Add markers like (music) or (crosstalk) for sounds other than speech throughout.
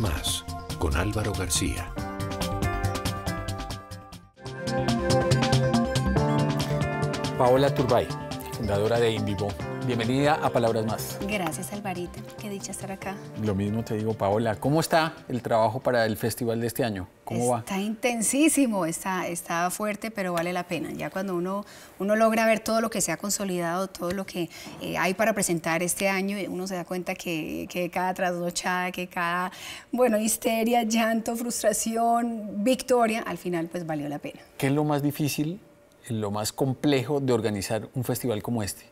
más con Álvaro García. Paola Turbay, fundadora de Invivo, Bienvenida a Palabras Más. Gracias, Alvarito. Qué dicha estar acá. Lo mismo te digo, Paola. ¿Cómo está el trabajo para el festival de este año? ¿Cómo va? Está intensísimo, está, está fuerte, pero vale la pena. Ya cuando uno, uno logra ver todo lo que se ha consolidado, todo lo que eh, hay para presentar este año, eh, uno se da cuenta que, que cada trasnochada, que cada, bueno, histeria, llanto, frustración, victoria, al final pues valió la pena. ¿Qué es lo más difícil, lo más complejo de organizar un festival como este?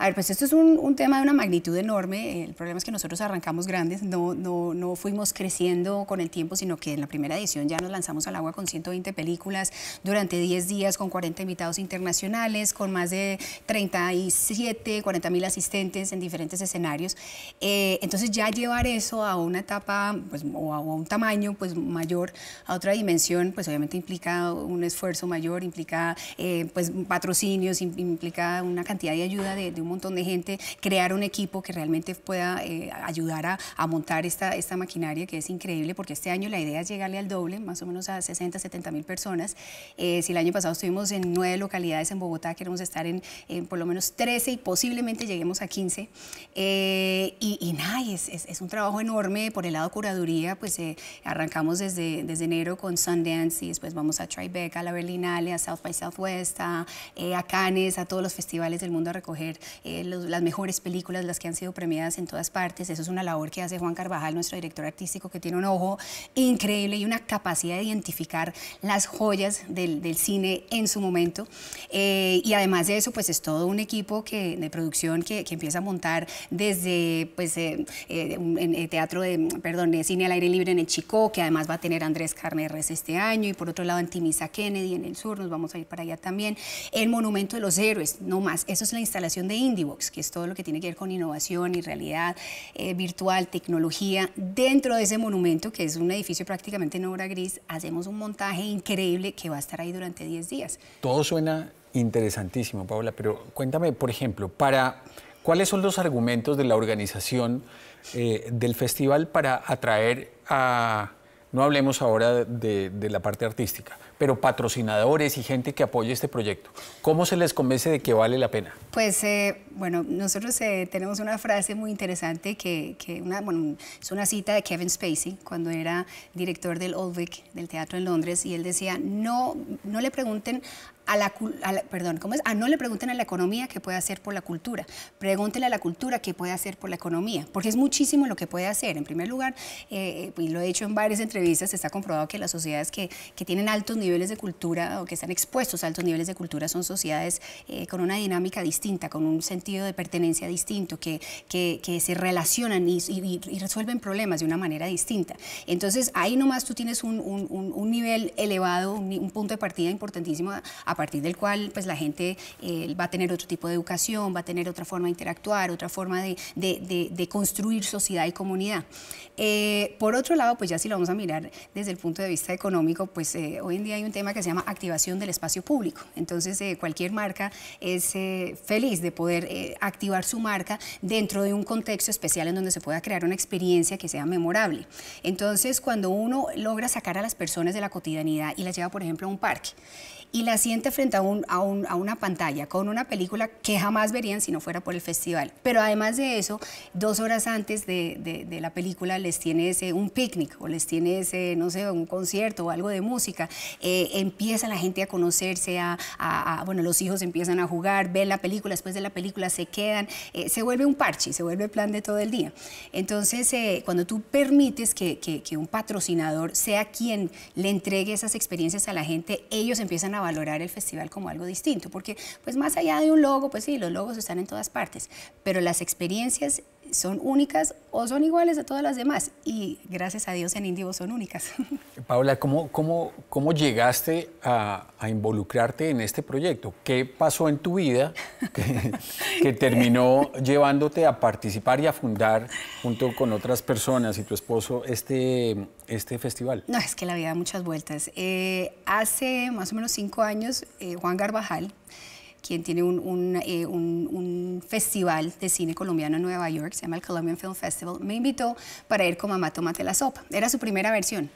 A ver, pues esto es un, tema de una magnitud enorme. El problema es que nosotros arrancamos grandes, no, no, no fuimos creciendo con el tiempo, sino que en la primera edición ya nos lanzamos al agua con 120 películas durante 10 días, con 40 invitados internacionales, con más de 37, 40 mil asistentes en diferentes escenarios. Eh, entonces ya llevar eso a una etapa pues, o a, un tamaño pues, mayor, a otra dimensión, pues obviamente implica un esfuerzo mayor, implica eh, pues, patrocinios, implica una cantidad de ayuda de, de un montón de gente, crear un equipo que realmente pueda eh, ayudar a, montar esta, esta maquinaria que es increíble, porque este año la idea es llegarle al doble, más o menos a 60, 70 mil personas. Eh, si el año pasado estuvimos en nueve localidades en Bogotá, queremos estar en, por lo menos 13 y posiblemente lleguemos a 15. Eh, y, nada, es, es, un trabajo enorme por el lado curaduría, pues arrancamos desde, desde enero con Sundance y después vamos a Tribeca, a la Berlinale, a South by Southwest, a, a Cannes, a todos los festivales del mundo a recoger eh, las mejores películas, las que han sido premiadas en todas partes. Eso es una labor que hace Juan Carvajal, nuestro director artístico, que tiene un ojo increíble y una capacidad de identificar las joyas del, cine en su momento. Eh, y además de eso, pues es todo un equipo que, de producción que, empieza a montar desde pues, eh, en, teatro de, perdón, cine al aire libre en el Chicó, que además va a tener Andrés Carneres este año, y por otro lado en Timisa Kennedy, en el sur, nos vamos a ir para allá también. El Monumento de los Héroes, no más, eso es la instalación de que es todo lo que tiene que ver con innovación y realidad eh, virtual, tecnología. Dentro de ese monumento, que es un edificio prácticamente en obra gris, hacemos un montaje increíble que va a estar ahí durante 10 días. Todo suena interesantísimo, Paula, pero cuéntame, por ejemplo, ¿Cuáles son los argumentos de la organización eh, del festival para atraer a, no hablemos ahora de, la parte artística, pero patrocinadores y gente que apoye este proyecto. ¿Cómo se les convence de que vale la pena? Pues, eh, bueno, nosotros eh, tenemos una frase muy interesante que, es una cita de Kevin Spacey, cuando era director del Old Vic, del teatro en Londres, y él decía, no, no le pregunten a la, perdón, ¿cómo es? Ah, no le pregunten a la economía qué puede hacer por la cultura, pregúntele a la cultura qué puede hacer por la economía, porque es muchísimo lo que puede hacer. En primer lugar, eh, y lo he dicho en varias entrevistas, está comprobado que las sociedades que, tienen altos niveles de cultura o que están expuestos a altos niveles de cultura son sociedades eh, con una dinámica distinta, con un sentido de pertenencia distinto, que, que, se relacionan y, resuelven problemas de una manera distinta. Entonces, ahí nomás tú tienes un, nivel elevado, un, punto de partida importantísimo a partir del cual pues la gente eh, va a tener otro tipo de educación, va a tener otra forma de interactuar, otra forma de, de, de, construir sociedad y comunidad. Eh, por otro lado, pues ya si lo vamos a mirar desde el punto de vista económico, pues eh, hoy en día hay un tema que se llama activación del espacio público. Entonces, cualquier marca es feliz de poder activar su marca dentro de un contexto especial en donde se pueda crear una experiencia que sea memorable. Entonces, cuando uno logra sacar a las personas de la cotidianidad y las lleva, por ejemplo, a un parque y las frente a, un, a, una pantalla, con una película que jamás verían si no fuera por el festival. Pero además de eso, dos horas antes de, de, la película les tiene un picnic o les tiene no sé, un concierto o algo de música. Eh, empieza la gente a conocerse, a, bueno, los hijos empiezan a jugar, ven la película, después de la película se quedan, eh, se vuelve un parche, se vuelve plan de todo el día. Entonces, eh, cuando tú permites que, que, que un patrocinador sea quien le entregue esas experiencias a la gente, ellos empiezan a valorar el festival como algo distinto, porque pues más allá de un logo, pues sí, los logos están en todas partes, pero las experiencias son únicas o son iguales a todas las demás. Y gracias a Dios en Indivo son únicas. (laughs) Paula, ¿cómo, cómo, llegaste a, involucrarte en este proyecto? ¿Qué pasó en tu vida (laughs) que, terminó llevándote a participar y a fundar junto con otras personas y tu esposo este, este festival? No, es que la vida da muchas vueltas. Eh, hace más o menos cinco años, eh, Juan Garbajal quien tiene eh, un, un, festival de cine colombiano en Nueva York, se llama el Colombian Film Festival, me invitó para ir con Mamá tomate la Sopa. Era su primera versión.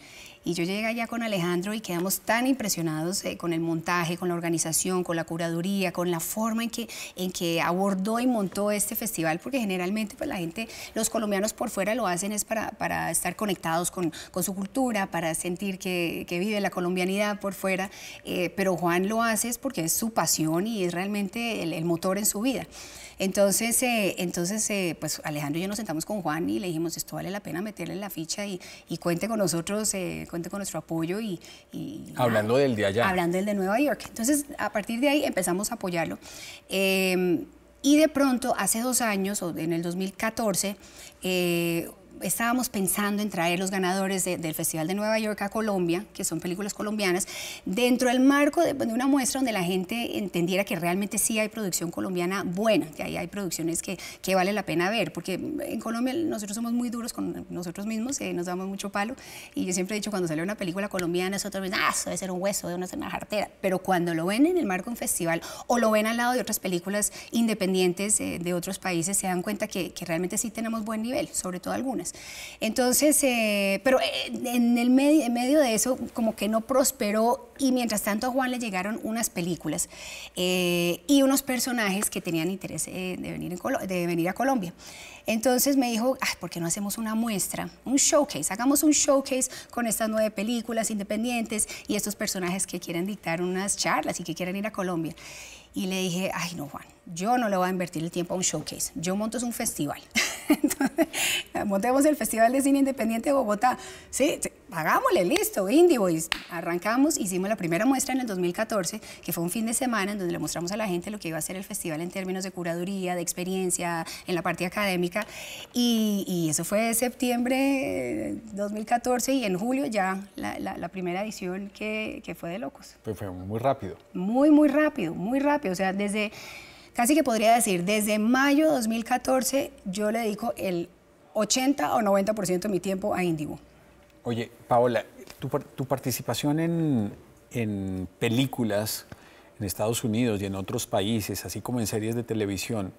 Y yo llegué allá con Alejandro y quedamos tan impresionados eh, con el montaje, con la organización, con la curaduría, con la forma en que, en que abordó y montó este festival, porque generalmente pues, la gente, los colombianos por fuera lo hacen es para, estar conectados con, su cultura, para sentir que, vive la colombianidad por fuera, eh, pero Juan lo hace es porque es su pasión y es realmente el, motor en su vida. Entonces, eh, entonces pues Alejandro y yo nos sentamos con Juan y le dijimos, esto vale la pena meterle la ficha y, cuente con nosotros cuente con nuestro apoyo y... hablando del de allá. Hablando del de Nueva York. Entonces, a partir de ahí empezamos a apoyarlo. Eh, y de pronto, hace dos años, o en el 2014, estábamos pensando en traer los ganadores del Festival de Nueva York a Colombia, que son películas colombianas, dentro del marco de, una muestra donde la gente entendiera que realmente sí hay producción colombiana buena, que ahí hay producciones que, vale la pena ver, porque en Colombia nosotros somos muy duros con nosotros mismos, eh, nos damos mucho palo, y yo siempre he dicho, cuando sale una película colombiana, nosotros vez ah, eso debe ser un hueso, debe ser una jartera, pero cuando lo ven en el marco de un festival o lo ven al lado de otras películas independientes eh, de otros países, se dan cuenta que realmente sí tenemos buen nivel, sobre todo algunas. Entonces, eh, pero eh, en el medio de eso como que no prosperó y mientras tanto a Juan le llegaron unas películas eh, y unos personajes que tenían interés de, venir de venir a Colombia. Entonces me dijo, ¿por qué no hacemos una muestra, un showcase? Hagamos un showcase con estas nueve películas independientes y estos personajes que quieren dictar unas charlas y que quieren ir a Colombia. Y le dije, ay no, Juan, yo no le voy a invertir el tiempo a un showcase, yo monto es un festival. (laughs) montemos el Festival de Cine Independiente de Bogotá. Sí, pagámosle, listo, Indie Boys. Arrancamos, hicimos la primera muestra en el 2014, que fue un fin de semana en donde le mostramos a la gente lo que iba a ser el festival en términos de curaduría, de experiencia, en la parte académica. Y, eso fue septiembre 2014 eh, y en julio ya la, primera edición que, fue de Locos. Pues fue muy rápido. Muy, muy rápido, muy rápido. O sea, desde casi que podría decir, desde mayo de 2014 yo le dedico el 80 o 90% de mi tiempo a Indigo. Oye, Paola, tu, participación en, películas en Estados Unidos y en otros países, así como en series de televisión,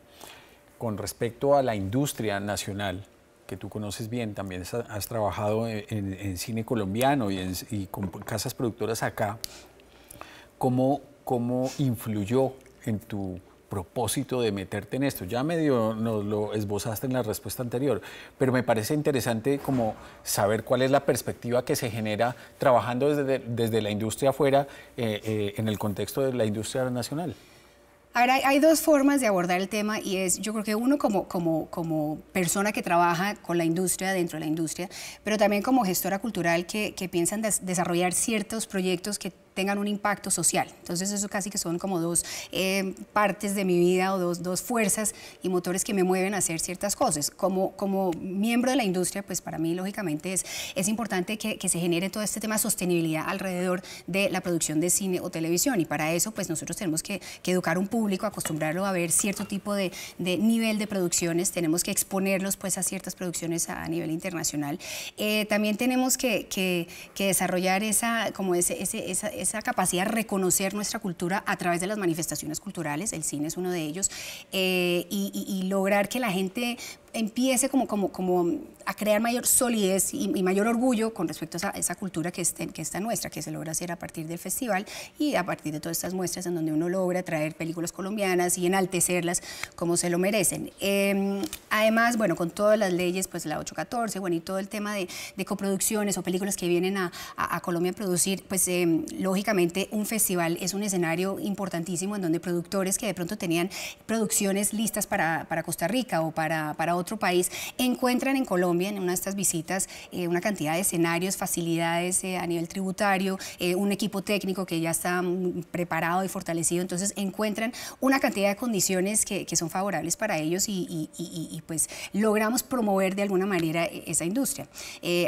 con respecto a la industria nacional, que tú conoces bien, también has trabajado en, cine colombiano y, con casas productoras acá, ¿cómo, cómo influyó en tu propósito de meterte en esto? Ya medio nos lo esbozaste en la respuesta anterior, pero me parece interesante como saber cuál es la perspectiva que se genera trabajando desde, desde la industria afuera eh, eh, en el contexto de la industria nacional. Ahora hay, dos formas de abordar el tema y es, yo creo que uno como, como, como persona que trabaja con la industria, dentro de la industria, pero también como gestora cultural que, que piensan desarrollar ciertos proyectos que tengan un impacto social. Entonces eso casi que son como dos eh, partes de mi vida o dos, dos, fuerzas y motores que me mueven a hacer ciertas cosas. Como, como miembro de la industria, pues para mí lógicamente es, es importante que, que se genere todo este tema de sostenibilidad alrededor de la producción de cine o televisión y para eso pues nosotros tenemos que, educar un público, acostumbrarlo a ver cierto tipo de, de, nivel de producciones, tenemos que exponerlos pues a ciertas producciones a, nivel internacional. Eh, también tenemos que, que, desarrollar esa, como ese, esa, esa capacidad de reconocer nuestra cultura a través de las manifestaciones culturales, el cine es uno de ellos, eh, y, lograr que la gente empiece como, como, como a crear mayor solidez y, mayor orgullo con respecto a esa, cultura que está, que está nuestra, que se logra hacer a partir del festival y a partir de todas estas muestras en donde uno logra traer películas colombianas y enaltecerlas como se lo merecen. Em, además, bueno, con todas las leyes, pues la 814, bueno, y todo el tema de, coproducciones o películas que vienen a, a, Colombia a producir, pues em, lógicamente un festival es un escenario importantísimo en donde productores que de pronto tenían producciones listas para, para Costa Rica o para, para otros otro país, encuentran en Colombia, en una de estas visitas, eh, una cantidad de escenarios, facilidades eh, a nivel tributario, eh, un equipo técnico que ya está mm, preparado y fortalecido, entonces encuentran una cantidad de condiciones que, son favorables para ellos y, pues logramos promover de alguna manera esa industria.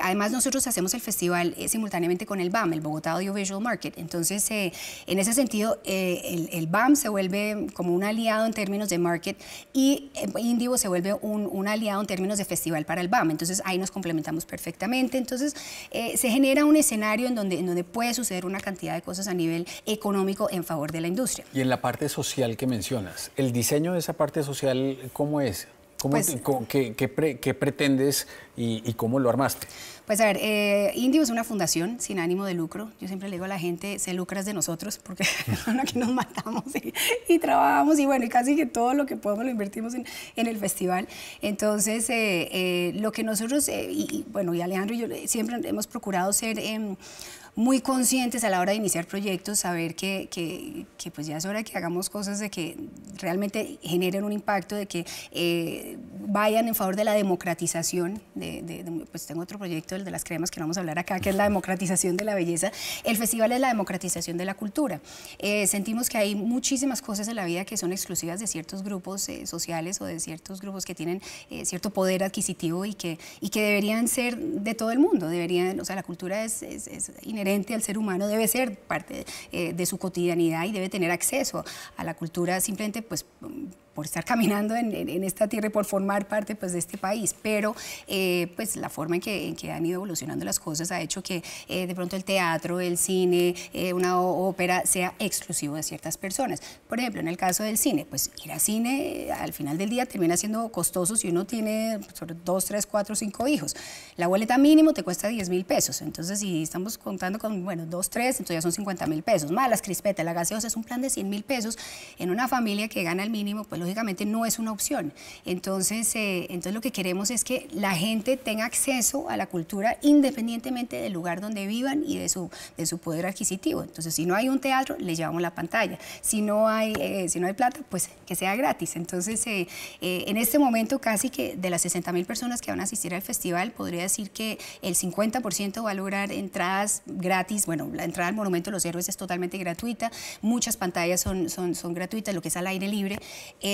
además, nosotros hacemos el festival simultáneamente con el BAM, el Bogotá Audiovisual Market, entonces en ese sentido el, BAM se vuelve como un aliado en términos de market y Indivo se vuelve un, un aliado en términos de Festival para el BAM. Entonces ahí nos complementamos perfectamente. Entonces eh, se genera un escenario en donde, en donde puede suceder una cantidad de cosas a nivel económico en favor de la industria. Y en la parte social que mencionas, ¿el diseño de esa parte social cómo es? ¿Cómo, pues qué, pretendes y cómo lo armaste? Pues a ver, eh, Indio es una fundación sin ánimo de lucro. Yo siempre le digo a la gente, se lucras de nosotros, porque aquí (laughs) nos matamos y, trabajamos y bueno, y casi que todo lo que podemos lo invertimos en, el festival. Entonces, eh, eh, lo que nosotros, eh, y, bueno, y Alejandro y yo siempre hemos procurado ser em, muy conscientes a la hora de iniciar proyectos, saber que, que, pues ya es hora que hagamos cosas de que realmente generen un impacto, de que eh, vayan en favor de la democratización, de, pues tengo otro proyecto, el de las cremas que no vamos a hablar acá, que es la democratización de la belleza. El festival es la democratización de la cultura. Eh, sentimos que hay muchísimas cosas en la vida que son exclusivas de ciertos grupos eh, sociales o de ciertos grupos que tienen cierto poder adquisitivo y que, y que deberían ser de todo el mundo, deberían, o sea, la cultura es, es inherente al ser humano, debe ser parte eh, de su cotidianidad y debe tener acceso a la cultura simplemente pues por estar caminando en, esta tierra y por formar parte pues, de este país, pero eh, pues, la forma en que, han ido evolucionando las cosas ha hecho que eh, de pronto el teatro, el cine, eh, una ópera sea exclusivo de ciertas personas. Por ejemplo, en el caso del cine, pues ir al cine al final del día termina siendo costoso si uno tiene dos, tres, cuatro, cinco hijos. La boleta mínimo te cuesta 10 mil pesos, entonces si estamos contando con, bueno, dos, tres, entonces ya son 50 mil pesos, más las crispetas, la gaseosa, es un plan de 100 mil pesos en una familia que gana el mínimo, pues lógicamente no es una opción. Entonces, eh, entonces lo que queremos es que la gente tenga acceso a la cultura independientemente del lugar donde vivan y de su, de su poder adquisitivo. Entonces, si no hay un teatro, le llevamos la pantalla. Si no hay, eh, si no hay plata, pues que sea gratis. Entonces, eh, en este momento casi que de las 60 mil personas que van a asistir al festival, podría decir que el 50% va a lograr entradas gratis. Bueno, la entrada al Monumento de los Héroes es totalmente gratuita, muchas pantallas son, son, son gratuitas, lo que es al aire libre.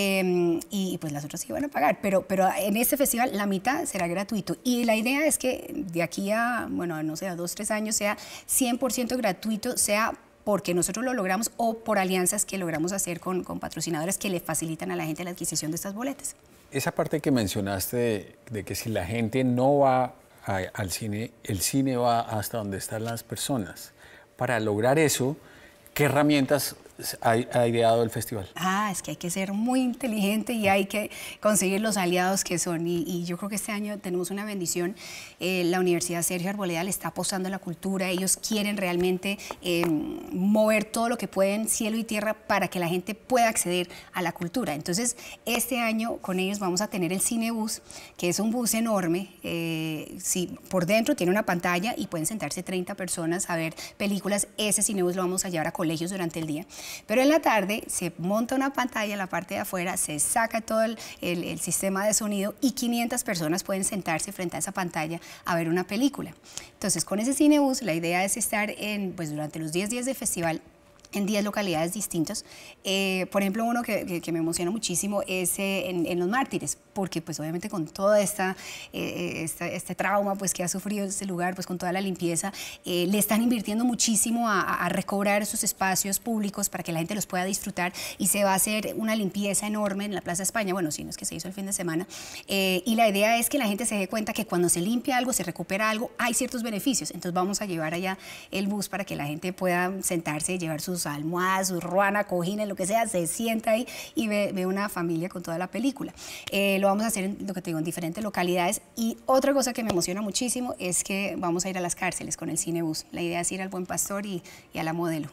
Em, y, pues las otras sí van a pagar, pero, pero en este festival la mitad será gratuito. Y la idea es que de aquí a, bueno, no sé, a dos, tres años sea 100% gratuito, sea porque nosotros lo logramos o por alianzas que logramos hacer con, patrocinadores que le facilitan a la gente la adquisición de estas boletas. Esa parte que mencionaste de, que si la gente no va al cine, el cine va hasta donde están las personas. Para lograr eso, ¿qué herramientas ha, ideado el festival? Ah, es que hay que ser muy inteligente y hay que conseguir los aliados que son. Y, yo creo que este año tenemos una bendición. Eh, la Universidad Sergio Arboleda le está apostando a la cultura. Ellos quieren realmente em, mover todo lo que pueden, cielo y tierra, para que la gente pueda acceder a la cultura. Entonces, este año con ellos vamos a tener el Cinebus, que es un bus enorme. Eh, por dentro tiene una pantalla y pueden sentarse 30 personas a ver películas. Ese Cinebus lo vamos a llevar a colegios durante el día. Pero en la tarde se monta una pantalla en la parte de afuera, se saca todo el, sistema de sonido y 500 personas pueden sentarse frente a esa pantalla a ver una película. Entonces, con ese cinebus, la idea es estar en, pues, durante los 10 días de festival en 10 localidades distintas. Eh, por ejemplo, uno que, me emociona muchísimo es eh, en, Los Mártires, porque pues obviamente con todo eh, esta, este trauma pues, que ha sufrido este lugar, pues con toda la limpieza, le están invirtiendo muchísimo a, recobrar sus espacios públicos para que la gente los pueda disfrutar y se va a hacer una limpieza enorme en la Plaza España, bueno, si no es que se hizo el fin de semana, y la idea es que la gente se dé cuenta que cuando se limpia algo, se recupera algo, hay ciertos beneficios, entonces vamos a llevar allá el bus para que la gente pueda sentarse y llevar sus almohadas, su ruana, cojines, lo que sea, se sienta ahí y ve, una familia con toda la película. Eh, lo vamos a hacer, en, lo que te digo, en diferentes localidades. Y otra cosa que me emociona muchísimo es que vamos a ir a las cárceles con el cinebus. La idea es ir al Buen Pastor y a la modelo.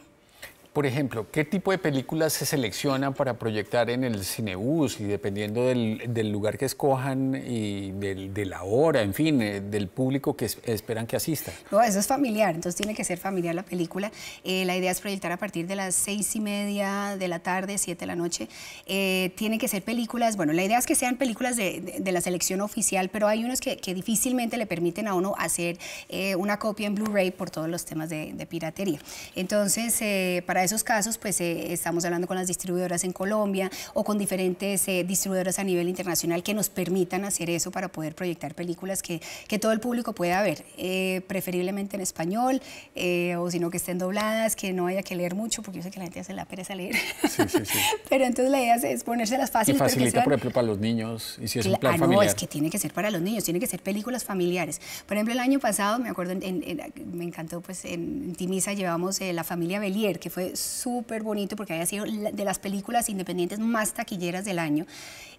Por ejemplo, ¿qué tipo de películas se seleccionan para proyectar en el Cinebus? Y dependiendo del, lugar que escojan y de la hora, en fin, eh, del público que esperan que asista. No, eso es familiar, entonces tiene que ser familiar la película. Eh, la idea es proyectar a partir de las seis y media de la tarde, siete de la noche. Eh, tiene que ser películas, bueno, la idea es que sean películas de, la selección oficial, pero hay unos que, difícilmente le permiten a uno hacer eh, una copia en Blu-ray por todos los temas de, de piratería. Entonces, para esos casos, pues eh, estamos hablando con las distribuidoras en Colombia o con diferentes eh, distribuidoras a nivel internacional que nos permitan hacer eso para poder proyectar películas que, todo el público pueda ver, eh, preferiblemente en español o si que estén dobladas, que no haya que leer mucho, porque yo sé que la gente hace la pereza leer. Sí, (laughs) Pero entonces la idea es, ponerse las fáciles. Y facilita, por ejemplo, para los niños, y si es un plan ah, No, es que tiene que ser para los niños, tiene que ser películas familiares. Por ejemplo, el año pasado, me acuerdo, me encantó, pues en Timisa llevamos La familia Belier, que fue súper bonito porque había sido de las películas independientes más taquilleras del año.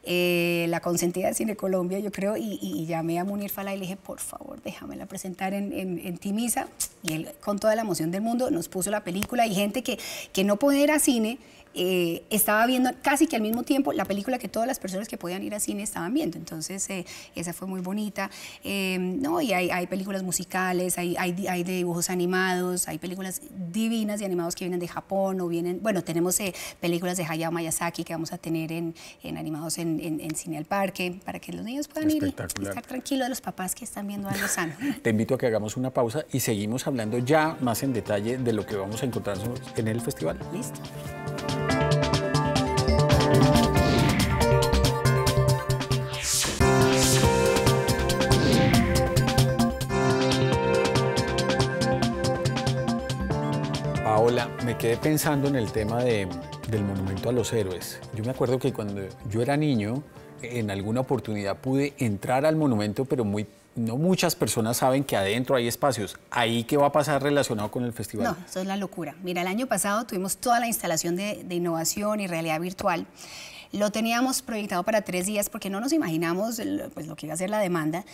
Eh, la consentida de Cine Colombia, yo creo, y, llamé a Munir Fala y le dije, por favor, déjamela presentar en, Timisa. Y él, con toda la emoción del mundo, nos puso la película y gente que, que no podía ir a cine eh, estaba viendo casi que al mismo tiempo la película que todas las personas que podían ir al cine estaban viendo. Entonces, eh, esa fue muy bonita. Eh, no, y hay, películas musicales, hay, hay, dibujos animados, hay películas divinas y animados que vienen de Japón o vienen, bueno, tenemos películas de Hayao Miyazaki que vamos a tener en, animados en, Cine al Parque para que los niños puedan ir y estar tranquilos de los papás que están viendo algo sano. (laughs) Te invito a que hagamos una pausa y seguimos hablando ya más en detalle de lo que vamos a encontrar en el festival. Listo. Paola, me quedé pensando en el tema de, del monumento a los héroes. Yo me acuerdo que cuando yo era niño, en alguna oportunidad pude entrar al monumento, pero muy no muchas personas saben que adentro hay espacios. ¿Ahí qué va a pasar relacionado con el festival? No, eso es la locura. Mira, el año pasado tuvimos toda la instalación de, innovación y realidad virtual. Lo teníamos proyectado para tres días porque no nos imaginamos pues, lo que iba a ser la demanda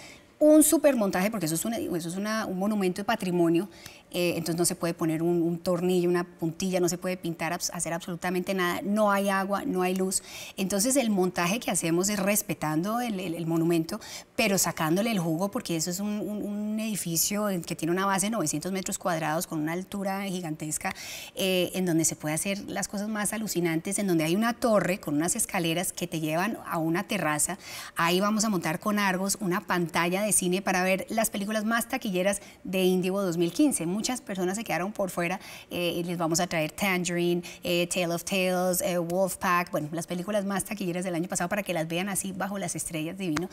un supermontaje, porque eso es, eso es una, un monumento de patrimonio, eh, entonces no se puede poner un, tornillo, una puntilla, no se puede pintar, hacer absolutamente nada, no hay agua, no hay luz. Entonces el montaje que hacemos es respetando el, el, monumento, pero sacándole el jugo, porque eso es un, un, edificio que tiene una base de 900 metros cuadrados, con una altura gigantesca, eh, en donde se puede hacer las cosas más alucinantes, en donde hay una torre con unas escaleras que te llevan a una terraza, ahí vamos a montar con Argos una pantalla de cine para ver las películas más taquilleras de Indigo 2015. Muchas personas se quedaron por fuera y eh, les vamos a traer Tangerine, eh, Tale of Tales, eh, Wolfpack, bueno, las películas más taquilleras del año pasado para que las vean así bajo las estrellas divino.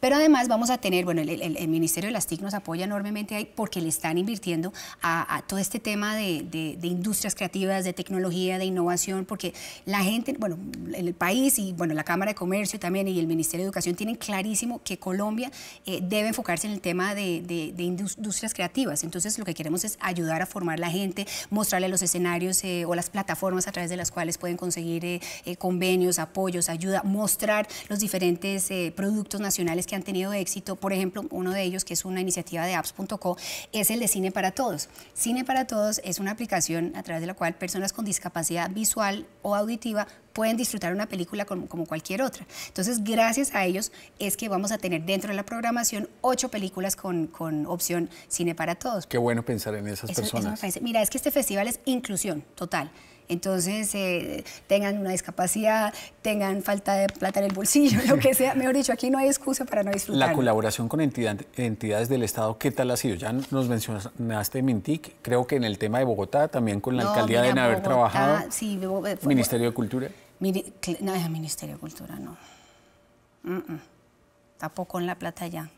Pero además vamos a tener, bueno, el, Ministerio de las TIC nos apoya enormemente ahí porque le están invirtiendo a, todo este tema de, industrias creativas, de tecnología, de innovación, porque la gente, bueno, el país y bueno, la Cámara de Comercio también y el Ministerio de Educación tienen clarísimo que Colombia debe debe enfocarse en el tema de, industrias creativas. Entonces, lo que queremos es ayudar a formar la gente, mostrarle los escenarios eh, o las plataformas a través de las cuales pueden conseguir eh, eh, convenios, apoyos, ayuda, mostrar los diferentes productos nacionales que han tenido éxito. Por ejemplo, uno de ellos, que es una iniciativa de apps.co, es el de Cine para Todos. Cine para Todos es una aplicación a través de la cual personas con discapacidad visual o auditiva pueden disfrutar una película como, cualquier otra. Entonces, gracias a ellos es que vamos a tener dentro de la programación ocho películas con, opción cine para todos. Qué bueno pensar en esas personas. Mira, es que este festival es inclusión total. Entonces, eh, tengan una discapacidad, tengan falta de plata en el bolsillo, lo que sea. (laughs) Mejor dicho, aquí no hay excusa para no disfrutar. La colaboración con entidades del Estado, ¿qué tal ha sido? Ya nos mencionaste Mintic, creo que en el tema de Bogotá, también con la alcaldía de deben haber trabajado. Sí, eh, Ministerio de Cultura no, es el Ministerio de Cultura, no. Mm, mm. Tampoco en La Plata ya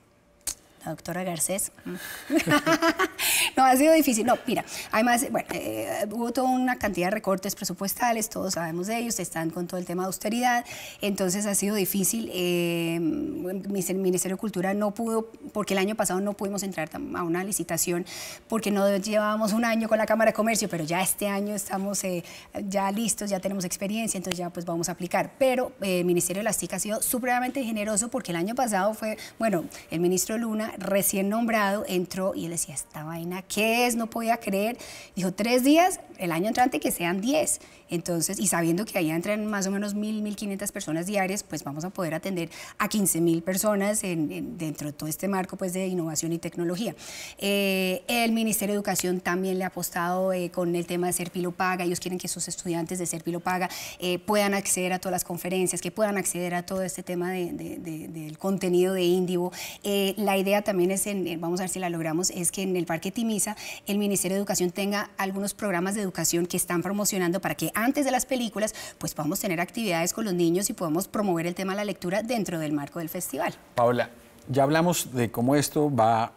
la doctora Garcés. (laughs) no, ha sido difícil. No, mira, además, bueno, eh, hubo toda una cantidad de recortes presupuestales, todos sabemos de ellos, están con todo el tema de austeridad, entonces ha sido difícil. Eh, el Ministerio de Cultura no pudo, porque el año pasado no pudimos entrar a una licitación, porque no llevábamos un año con la Cámara de Comercio, pero ya este año estamos eh, ya listos, ya tenemos experiencia, entonces ya pues vamos a aplicar. Pero el Ministerio de las TIC ha sido supremamente generoso porque el año pasado fue, bueno, el ministro Luna recién nombrado, entró y él decía, esta vaina, ¿qué es? No podía creer. Dijo, tres días, el año entrante que sean diez. Entonces, y sabiendo que ahí entran más o menos 1.000, 1.500 personas diarias, pues vamos a poder atender a 15.000 personas dentro de todo este marco pues, de innovación y tecnología. Eh, el Ministerio de Educación también le ha apostado eh, con el tema de Pilo Paga. Ellos quieren que sus estudiantes de Pilo Paga eh, puedan acceder a todas las conferencias, que puedan acceder a todo este tema del contenido de Indivo. la idea también es, vamos a ver si la logramos, es que en el Parque Timisa el Ministerio de Educación tenga algunos programas de educación que están promocionando para que antes de las películas, pues podemos tener actividades con los niños y podemos promover el tema de la lectura dentro del marco del festival. Paula, ya hablamos de cómo esto va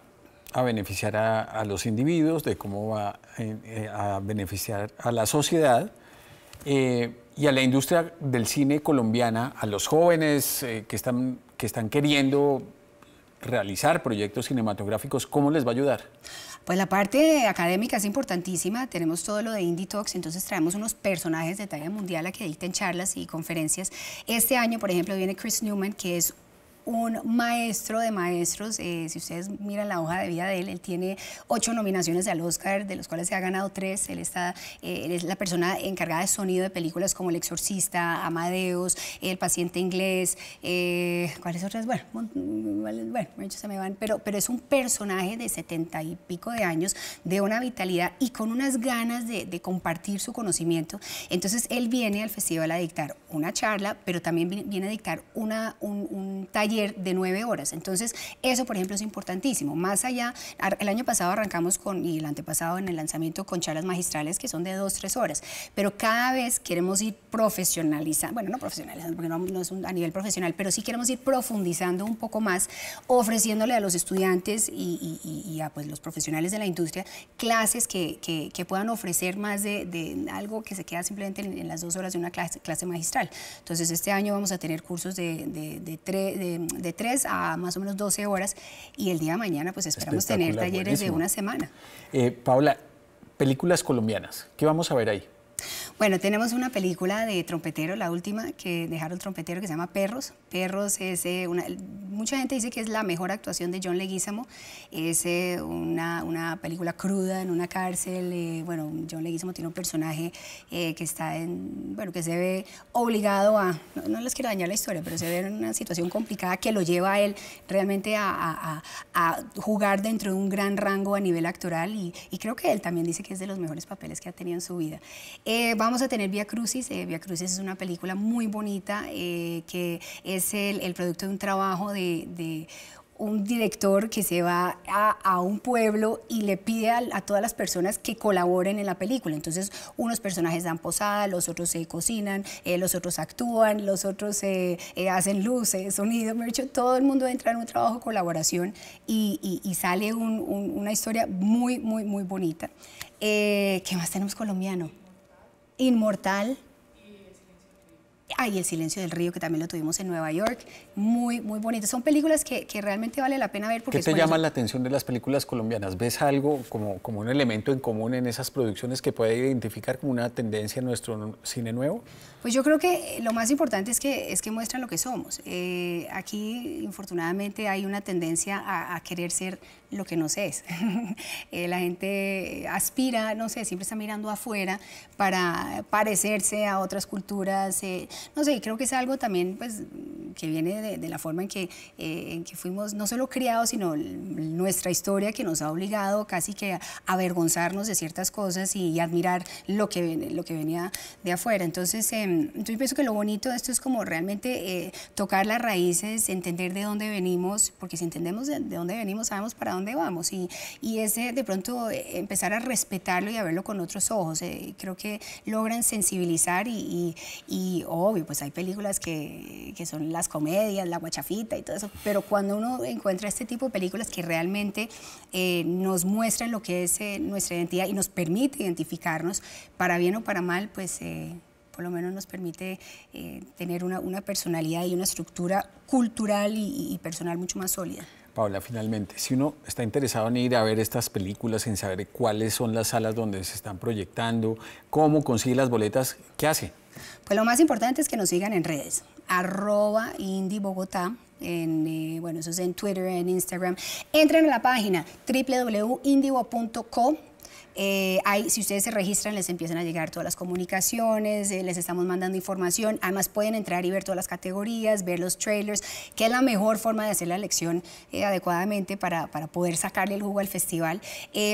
a beneficiar a, los individuos, de cómo va eh, eh, a beneficiar a la sociedad. Eh, y a la industria del cine colombiana, a los jóvenes que, están, que están queriendo realizar proyectos cinematográficos, ¿cómo les va a ayudar? Pues la parte académica es importantísima, tenemos todo lo de Indie Talks, entonces traemos unos personajes de talla mundial a que dicten charlas y conferencias. Este año, por ejemplo, viene Chris Newman, que es un maestro de maestros. Eh, si ustedes miran la hoja de vida de él, él tiene ocho nominaciones al Oscar, de los cuales se ha ganado tres. Él, está, eh, es la persona encargada de sonido de películas como El Exorcista, Amadeus, El Paciente Inglés, eh, ¿cuáles otras? Bueno, bueno, muchos se me van, pero, pero es un personaje de setenta y pico de años, de una vitalidad y con unas ganas de, compartir su conocimiento. Entonces él viene al festival a dictar una charla, pero también viene a dictar una, un, un taller de nueve horas. Entonces, eso, por ejemplo, es importantísimo. Más allá, el año pasado arrancamos con, y el antepasado en el lanzamiento con charlas magistrales que son de dos, tres horas, pero cada vez queremos ir profesionalizando, bueno, no profesionalizando, porque no, es un, a nivel profesional, pero sí queremos ir profundizando un poco más, ofreciéndole a los estudiantes y, a pues, los profesionales de la industria clases que, que, puedan ofrecer más de, de, algo que se queda simplemente en, las dos horas de una clase, clase magistral. Entonces, este año vamos a tener cursos de, tres, de, de de 3 a más o menos 12 horas y el día de mañana pues esperamos tener talleres de una semana. Eh, Paula, películas colombianas, ¿qué vamos a ver ahí? Bueno, tenemos una película de trompetero, la última, que dejaron trompetero, que se llama Perros. Perros es eh, una, mucha gente dice que es la mejor actuación de John Leguizamo. Es eh, una, una, película cruda en una cárcel. Eh, bueno, John Leguizamo tiene un personaje que está en, bueno, que se ve obligado a, no, les quiero dañar la historia, pero se ve en una situación complicada que lo lleva a él realmente a, jugar dentro de un gran rango a nivel actoral y, y, creo que él también dice que es de los mejores papeles que ha tenido en su vida. vamos vamos a tener Via Crucis. Eh, Crucis es una película muy bonita eh, que es el, producto de un trabajo de, un director que se va a, un pueblo y le pide a, todas las personas que colaboren en la película. Entonces, unos personajes dan posada, los otros se cocinan, eh, los otros actúan, los otros eh, hacen luces, sonido, dicho todo el mundo entra en un trabajo de colaboración y, sale una historia muy, muy, muy bonita. ¿Qué más tenemos colombiano? inmortal Ay, El silencio del río, que también lo tuvimos en Nueva York. Muy, muy bonito. Son películas que, realmente vale la pena ver. Porque ¿Qué te llama la atención de las películas colombianas? ¿Ves algo como, como un elemento en común en esas producciones que puede identificar como una tendencia en nuestro cine nuevo? Pues yo creo que lo más importante es que, es que muestran lo que somos. Eh, aquí, infortunadamente, hay una tendencia a, querer ser lo que no se es. (laughs) Eh, la gente aspira, no sé, siempre está mirando afuera para parecerse a otras culturas. Eh, no sé, creo que es algo también pues, que viene de, la forma en que, eh, en que fuimos no solo criados, sino nuestra historia que nos ha obligado casi que a avergonzarnos de ciertas cosas y, admirar lo que, lo que venía de afuera. Em, entonces, yo pienso que lo bonito de esto es como realmente eh, tocar las raíces, entender de dónde venimos, porque si entendemos de, dónde venimos, sabemos para dónde vamos. Y, y ese de pronto eh, empezar a respetarlo y a verlo con otros ojos. creo que logran sensibilizar y, y, pues hay películas que, son las comedias, la guachafita y todo eso, pero cuando uno encuentra este tipo de películas que realmente eh, nos muestran lo que es eh, nuestra identidad y nos permite identificarnos, para bien o para mal, pues... Eh, por lo menos nos permite tener una, personalidad y una estructura cultural y, y personal mucho más sólida. Paula, finalmente, si uno está interesado en ir a ver estas películas, en saber cuáles son las salas donde se están proyectando, cómo consigue las boletas, ¿qué hace? Pues lo más importante es que nos sigan en redes, arroba Indie Bogotá, en, eh, bueno, eso es en Twitter, en Instagram. Entren a la página www.indivo.co eh, si ustedes se registran, les empiezan a llegar todas las comunicaciones, eh, les estamos mandando información. Además, pueden entrar y ver todas las categorías, ver los trailers, que es la mejor forma de hacer la elección eh, adecuadamente para, para, poder sacarle el jugo al festival.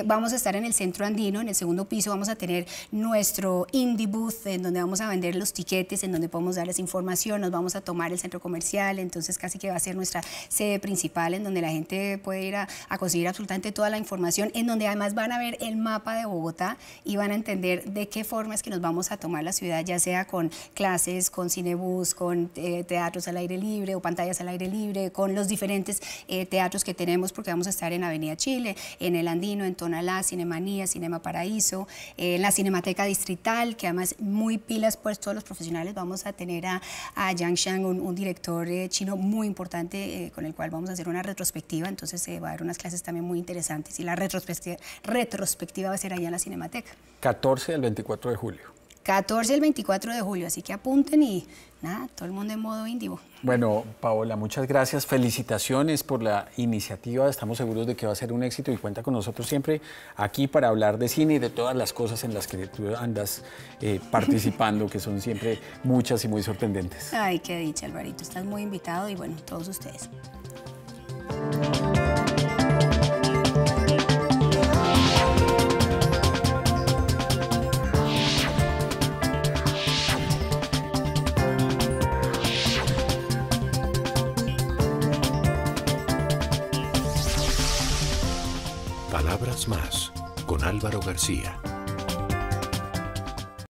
vamos a estar en el centro andino, en el segundo piso, vamos a tener nuestro indie booth, en donde vamos a vender los tiquetes, en donde podemos darles información, nos vamos a tomar el centro comercial, entonces casi que va a ser nuestra sede principal, en donde la gente puede ir a conseguir absolutamente toda la información, en donde además van a ver el mapa de Bogotá y van a entender de qué forma es que nos vamos a tomar la ciudad, ya sea con clases, con cinebús, con eh, teatros al aire libre o pantallas al aire libre, con los diferentes eh, teatros que tenemos, porque vamos a estar en Avenida Chile, en El Andino, en Tonalá, Cinemanía, Cinema Paraíso, eh, en la Cinemateca Distrital, que además muy pilas, pues todos los profesionales vamos a tener a, a Yang Shang, un, director chino muy importante con el cual vamos a hacer una retrospectiva, entonces va a haber unas clases también muy interesantes y la retrospectiva, retrospectiva va a ser allá en la Cinemateca. 14 al 24 de julio. 14 al 24 de julio, así que apunten y nada, todo el mundo en modo índigo. Bueno, Paola, muchas gracias, felicitaciones por la iniciativa, estamos seguros de que va a ser un éxito y cuenta con nosotros siempre aquí para hablar de cine y de todas las cosas en las que tú andas eh, (laughs) participando, que son siempre muchas y muy sorprendentes. Ay, qué dicha, Alvarito, estás muy invitado y bueno, todos ustedes. más con Álvaro García.